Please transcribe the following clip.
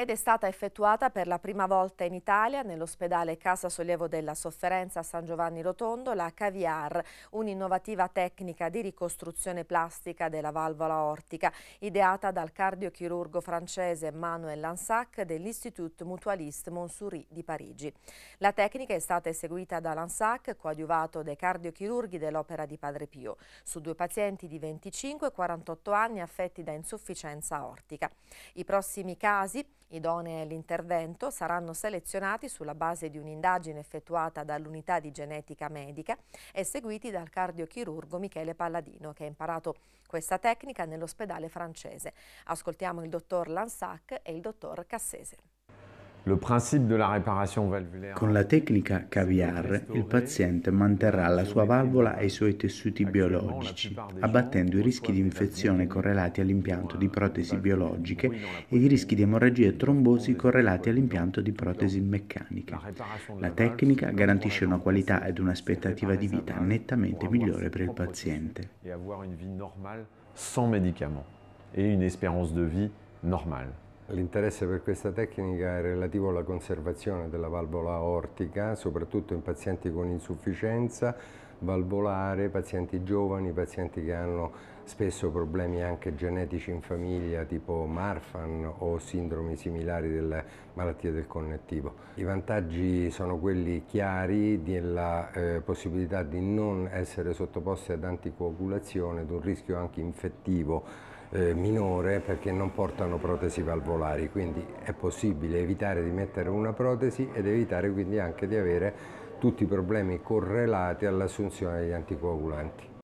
ed è stata effettuata per la prima volta in Italia nell'ospedale Casa Sollievo della Sofferenza a San Giovanni Rotondo la Caviar, un'innovativa tecnica di ricostruzione plastica della valvola ortica, ideata dal cardiochirurgo francese Manuel Lansac dell'Institut Mutualiste Montsouris di Parigi. La tecnica è stata eseguita da Lansac, coadiuvato dai cardiochirurghi dell'Opera di Padre Pio, su due pazienti di 25 e 48 anni affetti da insufficienza ortica. I prossimi casi Idonee all'intervento saranno selezionati sulla base di un'indagine effettuata dall'unità di genetica medica e seguiti dal cardiochirurgo Michele Palladino che ha imparato questa tecnica nell'ospedale francese. Ascoltiamo il dottor Lansac e il dottor Cassese. Con la tecnica caviar il paziente manterrà la sua valvola e i suoi tessuti biologici, abbattendo i rischi di infezione correlati all'impianto di protesi biologiche e i rischi di emorragie e trombosi correlati all'impianto di protesi meccaniche. La tecnica garantisce una qualità ed un'aspettativa di vita nettamente migliore per il paziente. E avere una vita normale senza medicamenti e un'espérance di vita normale. L'interesse per questa tecnica è relativo alla conservazione della valvola aortica, soprattutto in pazienti con insufficienza valvolare, pazienti giovani, pazienti che hanno spesso problemi anche genetici in famiglia tipo Marfan o sindromi similari delle malattie del connettivo. I vantaggi sono quelli chiari della eh, possibilità di non essere sottoposti ad anticoagulazione, ad un rischio anche infettivo eh, minore perché non portano protesi valvolari, quindi è possibile evitare di mettere una protesi ed evitare quindi anche di avere tutti i problemi correlati all'assunzione degli anticoagulanti.